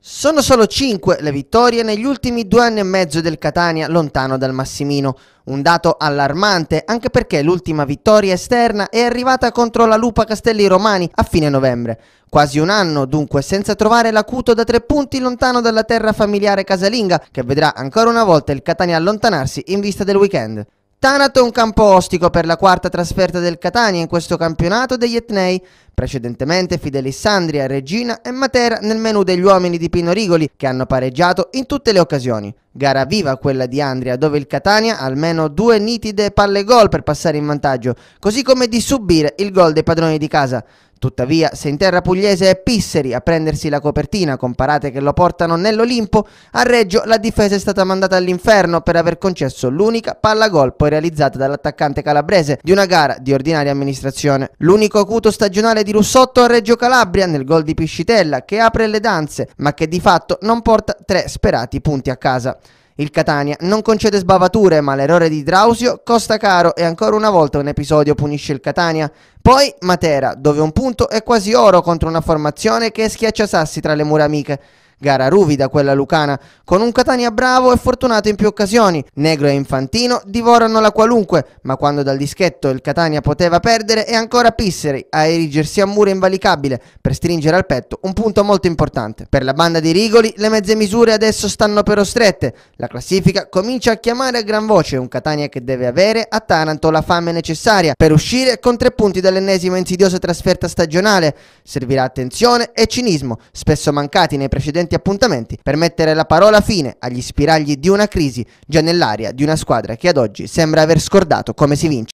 Sono solo 5 le vittorie negli ultimi due anni e mezzo del Catania lontano dal Massimino, un dato allarmante anche perché l'ultima vittoria esterna è arrivata contro la Lupa Castelli Romani a fine novembre, quasi un anno dunque senza trovare l'acuto da tre punti lontano dalla terra familiare casalinga che vedrà ancora una volta il Catania allontanarsi in vista del weekend. Tanato è un campo ostico per la quarta trasferta del Catania in questo campionato degli Etnei, precedentemente Fidelissandria, Regina e Matera nel menù degli uomini di Pino Rigoli che hanno pareggiato in tutte le occasioni. Gara viva quella di Andria dove il Catania ha almeno due nitide palle gol per passare in vantaggio, così come di subire il gol dei padroni di casa. Tuttavia, se in terra pugliese è Pisseri a prendersi la copertina con parate che lo portano nell'Olimpo, a Reggio la difesa è stata mandata all'inferno per aver concesso l'unica palla gol poi realizzata dall'attaccante calabrese di una gara di ordinaria amministrazione. L'unico acuto stagionale di di Russotto a Reggio Calabria nel gol di Piscitella che apre le danze ma che di fatto non porta tre sperati punti a casa. Il Catania non concede sbavature, ma l'errore di Drausio costa caro e ancora una volta un episodio punisce il Catania. Poi Matera, dove un punto è quasi oro contro una formazione che schiaccia sassi tra le mura amiche gara ruvida quella lucana, con un Catania bravo e fortunato in più occasioni. Negro e Infantino divorano la qualunque, ma quando dal dischetto il Catania poteva perdere è ancora Pisseri a erigersi a muro invalicabile per stringere al petto un punto molto importante. Per la banda di Rigoli le mezze misure adesso stanno però strette, la classifica comincia a chiamare a gran voce un Catania che deve avere a Taranto la fame necessaria per uscire con tre punti dall'ennesima insidiosa trasferta stagionale. Servirà attenzione e cinismo, spesso mancati nei precedenti frequenti appuntamenti per mettere la parola fine agli spiragli di una crisi già nell'aria di una squadra che ad oggi sembra aver scordato come si vince.